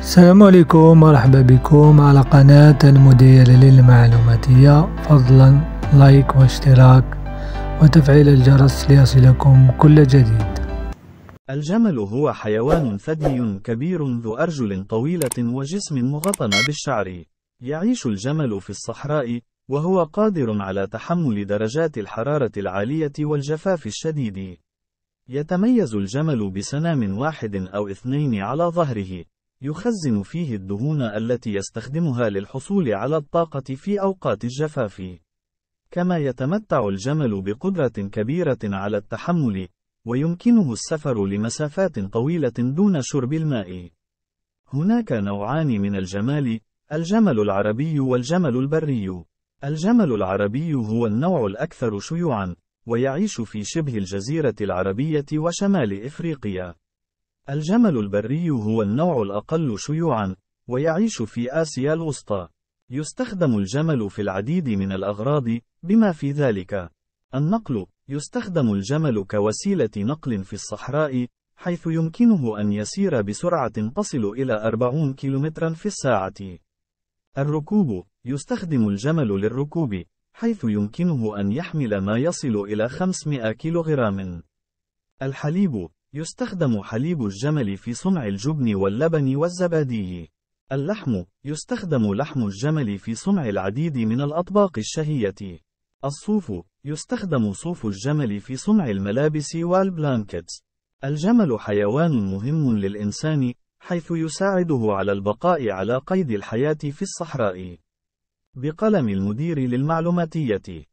السلام عليكم مرحبا بكم على قناة المدير للمعلوماتية فضلا لايك واشتراك وتفعيل الجرس ليصلكم كل جديد الجمل هو حيوان ثدي كبير ذو أرجل طويلة وجسم مغطى بالشعر يعيش الجمل في الصحراء وهو قادر على تحمل درجات الحرارة العالية والجفاف الشديد يتميز الجمل بسنام واحد أو اثنين على ظهره يخزن فيه الدهون التي يستخدمها للحصول على الطاقة في أوقات الجفاف. كما يتمتع الجمل بقدرة كبيرة على التحمل، ويمكنه السفر لمسافات طويلة دون شرب الماء. هناك نوعان من الجمال، الجمل العربي والجمل البري. الجمل العربي هو النوع الأكثر شيوعًا، ويعيش في شبه الجزيرة العربية وشمال إفريقيا. الجمل البري هو النوع الأقل شيوعا، ويعيش في آسيا الوسطى. يستخدم الجمل في العديد من الأغراض، بما في ذلك النقل. يستخدم الجمل كوسيلة نقل في الصحراء، حيث يمكنه أن يسير بسرعة تصل إلى 40 كيلومترا في الساعة. الركوب يستخدم الجمل للركوب، حيث يمكنه أن يحمل ما يصل إلى 500 كيلوغرام. الحليب يستخدم حليب الجمل في صنع الجبن واللبن والزبادي. اللحم يستخدم لحم الجمل في صنع العديد من الأطباق الشهية. الصوف يستخدم صوف الجمل في صنع الملابس والبلانكتس. الجمل حيوان مهم للإنسان، حيث يساعده على البقاء على قيد الحياة في الصحراء. بقلم المدير للمعلوماتية